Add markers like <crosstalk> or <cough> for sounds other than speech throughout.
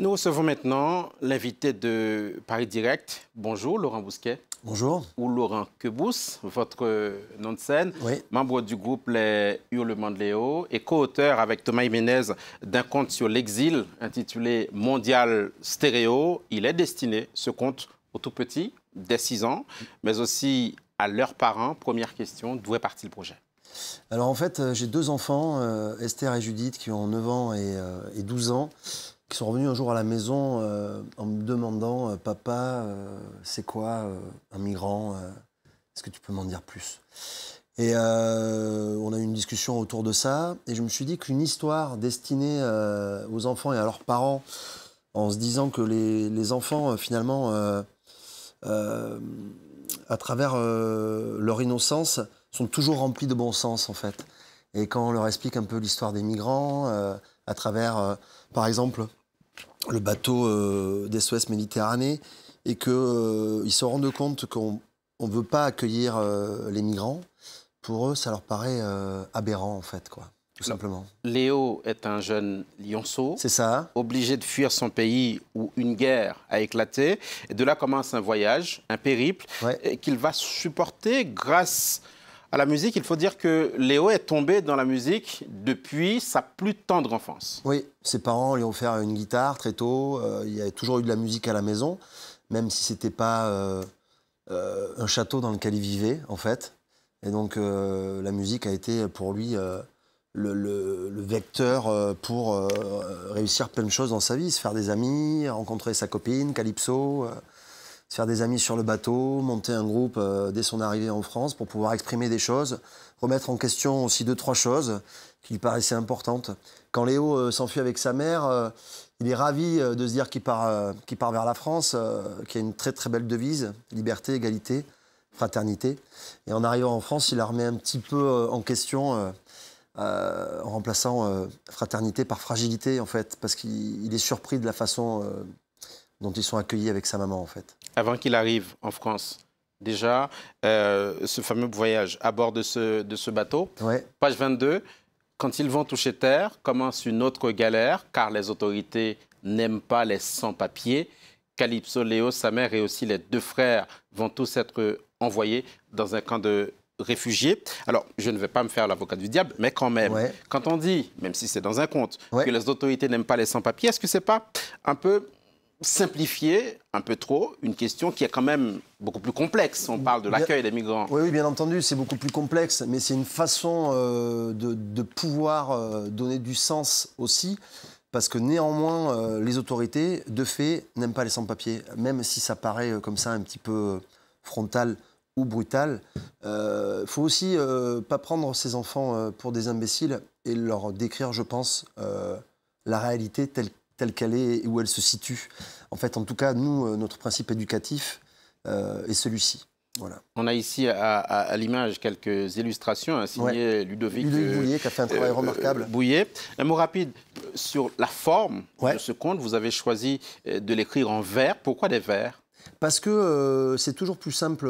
Nous recevons maintenant l'invité de Paris Direct. Bonjour Laurent Bousquet. Bonjour. Ou Laurent Quebous, votre euh, nom de scène, oui. membre du groupe Les Hurlements de Léo et co-auteur avec Thomas Jiménez d'un conte sur l'exil intitulé Mondial Stéréo. Il est destiné, ce conte, aux tout petits, dès 6 ans, mais aussi à leurs parents. Première question, d'où est parti le projet alors en fait, euh, j'ai deux enfants, euh, Esther et Judith, qui ont 9 ans et 12 ans qui sont revenus un jour à la maison euh, en me demandant euh, Papa, euh, c'est quoi un migrant Est-ce que tu peux m'en dire plus Et on a eu une discussion autour de ça, et je me suis dit qu'une histoire destinée aux enfants et à leurs parents, en se disant que les, enfants, finalement, à travers leur innocence, sont toujours remplis de bon sens, en fait. Et quand on leur explique un peu l'histoire des migrants, à travers, par exemple, le bateau euh, des d'SOS Méditerranée et qu'ils euh, se rendent compte qu'on ne veut pas accueillir euh, les migrants, pour eux, ça leur paraît aberrant, en fait, quoi, tout simplement. Léo est un jeune lionceau. C'est ça. Obligé de fuir son pays où une guerre a éclaté. Et de là commence un voyage, un périple, qu'il va supporter grâce à la musique, il faut dire que Léo est tombé dans la musique depuis sa plus tendre enfance. Oui, ses parents lui ont offert une guitare très tôt. Euh, il y a toujours eu de la musique à la maison, même si ce n'était pas euh, euh, un château dans lequel il vivait, en fait. Et donc, la musique a été pour lui le, le, vecteur pour réussir plein de choses dans sa vie, se faire des amis, rencontrer sa copine, Calypso se faire des amis sur le bateau, monter un groupe euh, dès son arrivée en France pour pouvoir exprimer des choses, remettre en question aussi deux, trois choses qui lui paraissaient importantes. Quand Léo euh, s'enfuit avec sa mère, euh, il est ravi de se dire qu'il part, qu part vers la France, qui a une très très belle devise, liberté, égalité, fraternité. Et en arrivant en France, il la remet un petit peu en question. en remplaçant fraternité par fragilité en fait, parce qu'il est surpris de la façon dont ils sont accueillis avec sa maman en fait avant qu'il arrive en France, déjà, euh, ce fameux voyage à bord de ce, de ce bateau. Page 22, quand ils vont toucher terre, commence une autre galère, car les autorités n'aiment pas les sans-papiers. Calypso, Léo, sa mère et aussi les deux frères vont tous être envoyés dans un camp de réfugiés. Alors, je ne vais pas me faire l'avocat du diable, mais quand même, quand on dit, même si c'est dans un conte, que les autorités n'aiment pas les sans-papiers, est-ce que ce n'est pas un peu simplifier un peu trop une question qui est quand même beaucoup plus complexe. On parle de l'accueil des migrants. Oui, bien entendu, c'est beaucoup plus complexe, mais c'est une façon euh, de, pouvoir euh, donner du sens aussi, parce que néanmoins, euh, les autorités, de fait, n'aiment pas les sans-papiers, même si ça paraît comme ça un petit peu frontal ou brutal. Il faut aussi pas prendre ces enfants pour des imbéciles et leur décrire, je pense, la réalité telle telle qu'elle est et où elle se situe. En fait, en tout cas, nous, euh, notre principe éducatif euh, est celui-ci. Voilà. On a ici à, l'image quelques illustrations hein, signées ouais. Ludovic, Ludovic euh, Bouillet, qui a fait un travail remarquable. Bouillet. Un mot rapide sur la forme de ce conte. Vous avez choisi de l'écrire en vers. Pourquoi des vers parce que c'est toujours plus simple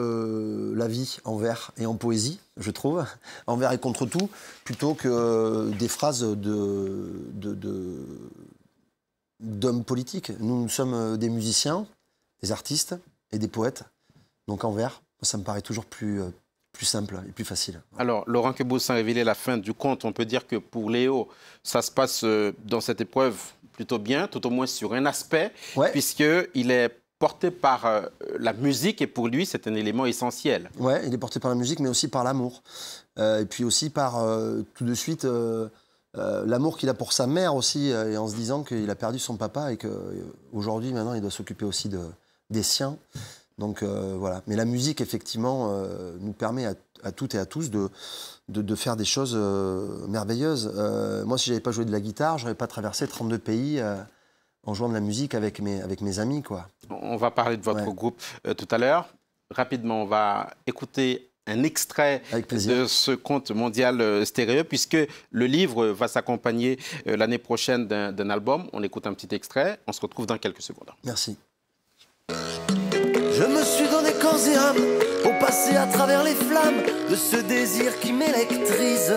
la vie en vers et en poésie, je trouve, en vers et contre tout, plutôt que des phrases de, de, de, d'hommes politiques. Nous, nous sommes euh, des musiciens, des artistes et des poètes. Donc en ça me paraît toujours plus, euh, plus simple et plus facile. Alors, Laurent Queboussin a révélé la fin du conte. On peut dire que pour Léo, ça se passe euh, dans cette épreuve plutôt bien, tout au moins sur un aspect, puisque puisqu'il est porté par la musique et pour lui c'est un élément essentiel. Ouais, il est porté par la musique mais aussi par l'amour et puis aussi par tout de suite euh, l'amour qu'il a pour sa mère aussi, euh, et en se disant qu'il a perdu son papa et qu'aujourd'hui, euh, maintenant, il doit s'occuper aussi de, des siens. Donc voilà. Mais la musique, effectivement, nous permet à, toutes et à tous de, de, faire des choses merveilleuses. moi, si j'avais pas joué de la guitare, je n'aurais pas traversé 32 pays en jouant de la musique avec mes, avec mes amis. Quoi. On va parler de votre groupe tout à l'heure. Rapidement, on va écouter un extrait de ce compte mondial euh, stéréo, puisque le livre va s'accompagner euh, l'année prochaine d'un album. On écoute un petit extrait, on se retrouve dans quelques secondes. Merci. Je me suis donné corps et âme pour passer à travers les flammes de ce désir qui m'électrise.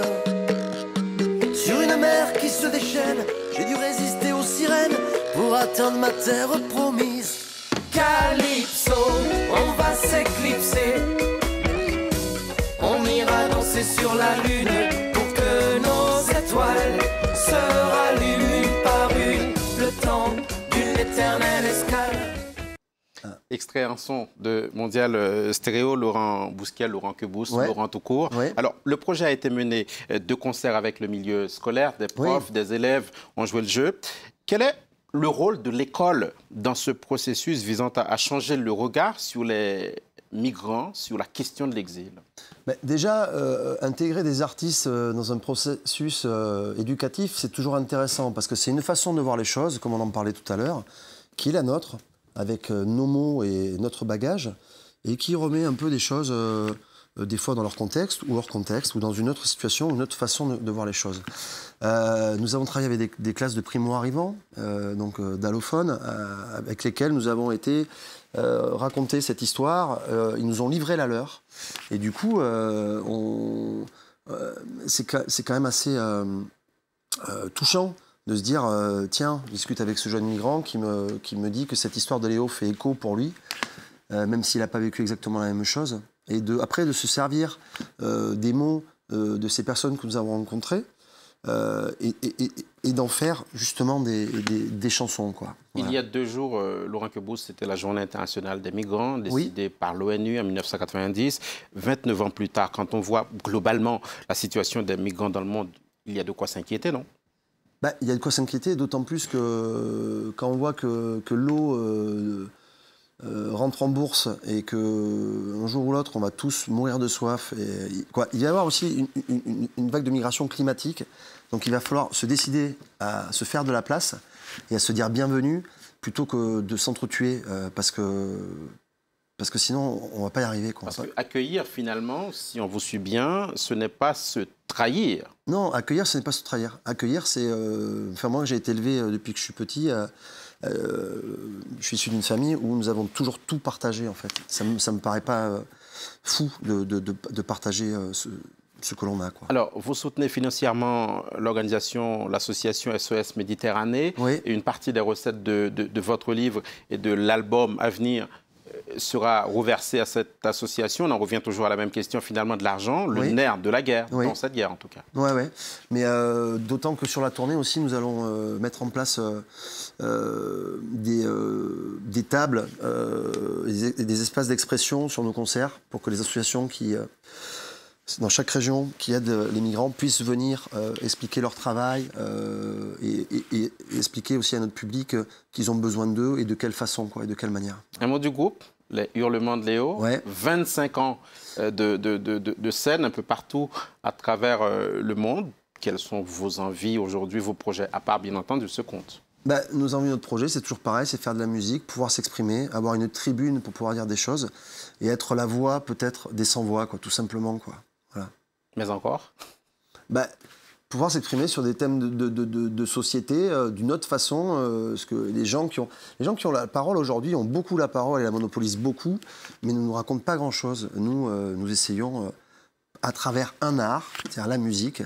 Sur une mer qui se déchaîne, j'ai dû résister aux sirènes pour atteindre ma terre promise. Calypso, on va s'éclipser sur la lune pour que nos étoiles se rallument par une, le temps d'une éternelle escale. Extrait en son de Mondial euh, Stéréo, Laurent Bousquet, Laurent Quebous, Laurent tout court. Alors, le projet a été mené euh, de concert avec le milieu scolaire, des profs, des élèves ont joué le jeu. Quel est le rôle de l'école dans ce processus visant à changer le regard sur les migrants sur la question de l'exil Mais Déjà, euh, intégrer des artistes euh, dans un processus euh, éducatif, c'est toujours intéressant parce que c'est une façon de voir les choses, comme on en parlait tout à l'heure, qui est la nôtre, avec nos mots et notre bagage, et qui remet un peu des choses euh, des fois dans leur contexte ou hors contexte, ou dans une autre situation, une autre façon de, voir les choses. Euh, nous avons travaillé avec des, classes de primo-arrivants, euh, donc d'allophones, avec lesquelles nous avons été raconter cette histoire. ils nous ont livré la leur. Et du coup, on, c'est, quand même assez touchant de se dire tiens, discute avec ce jeune migrant qui me, qui me dit que cette histoire de Léo fait écho pour lui, même s'il n'a pas vécu exactement la même chose et de, après de se servir euh, des mots euh, de ces personnes que nous avons rencontrées euh, et, et, d'en faire justement des, des, chansons. Quoi. Il y a deux jours, Laurent Quebous, c'était la journée internationale des migrants, décidée par l'ONU en 1990. 29 ans plus tard, quand on voit globalement la situation des migrants dans le monde, il y a de quoi s'inquiéter, non bah, Il y a de quoi s'inquiéter, d'autant plus que quand on voit que, que l'eau euh, rentre en bourse et que un jour ou l'autre on va tous mourir de soif. Et, quoi. Il va y avoir aussi une, vague de migration climatique, donc il va falloir se décider à se faire de la place et à se dire bienvenue plutôt que de s'entretuer euh, parce que parce que sinon on va pas y arriver. Quoi. Parce que accueillir finalement, si on vous suit bien, ce n'est pas se trahir. Non, accueillir, ce n'est pas se trahir. Accueillir, c'est enfin euh, moi j'ai été élevé depuis que je suis petit. Euh, je suis issu d'une famille où nous avons toujours tout partagé, en fait. Ça ne me, paraît pas euh, fou de, partager euh, ce, que l'on a. Quoi. Alors, vous soutenez financièrement l'organisation, l'association SOS Méditerranée. Oui. Et une partie des recettes de, votre livre et de l'album Avenir sera reversé à cette association On en revient toujours à la même question finalement de l'argent, le nerf de la guerre, dans cette guerre en tout cas. Oui, oui. Mais euh, d'autant que sur la tournée aussi, nous allons euh, mettre en place euh, des, tables des espaces d'expression sur nos concerts pour que les associations qui dans chaque région qui aide les migrants puissent venir euh, expliquer leur travail euh, et, expliquer aussi à notre public euh, qu'ils ont besoin d'eux et de quelle façon quoi, et de quelle manière. Un mot du groupe les hurlements de Léo, 25 ans de, de, de, scène un peu partout à travers le monde. Quelles sont vos envies aujourd'hui, vos projets, à part bien entendu ce compte bah, nos envies, notre projet, c'est toujours pareil, c'est faire de la musique, pouvoir s'exprimer, avoir une tribune pour pouvoir dire des choses et être la voix peut-être des sans-voix, tout simplement. Quoi mais encore bah, Pouvoir s'exprimer sur des thèmes de, de, de, société euh, d'une autre façon, parce euh, que les gens qui ont, les gens qui ont la parole aujourd'hui ont beaucoup la parole et la monopolisent beaucoup, mais ne nous racontent pas grand-chose. Nous, euh, nous essayons, à travers un art, c'est-à-dire la musique,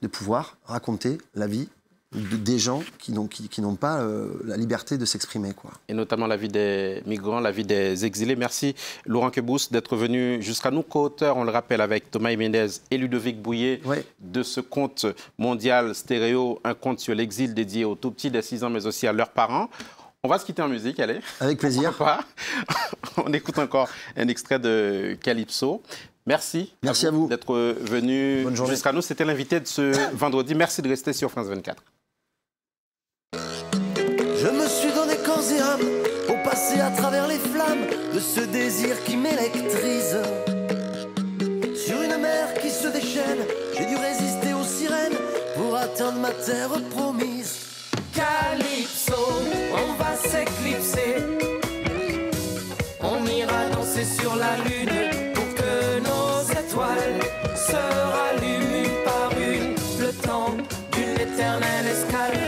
de pouvoir raconter la vie des gens qui n'ont qui, pas euh, la liberté de s'exprimer. quoi. Et notamment la vie des migrants, la vie des exilés. Merci Laurent Quebousse d'être venu jusqu'à nous, co-auteur, on le rappelle, avec Thomas Jiménez et Ludovic Bouillet, de ce conte mondial stéréo, un conte sur l'exil dédié aux tout petits des 6 ans, mais aussi à leurs parents. On va se quitter en musique, allez. Avec plaisir. <laughs> <laughs> on écoute encore un extrait de Calypso. Merci. Merci à vous, d'être euh, venu jusqu'à nous. C'était l'invité de ce <coughs> vendredi. Merci de rester sur France 24. Je me suis donné corps et âme au passer à travers les flammes de ce désir qui m'électrise. Sur une mer qui se déchaîne, j'ai dû résister aux sirènes pour atteindre ma terre promise. Calypso, on va s'éclipser. On ira danser sur la lune. down and it's cut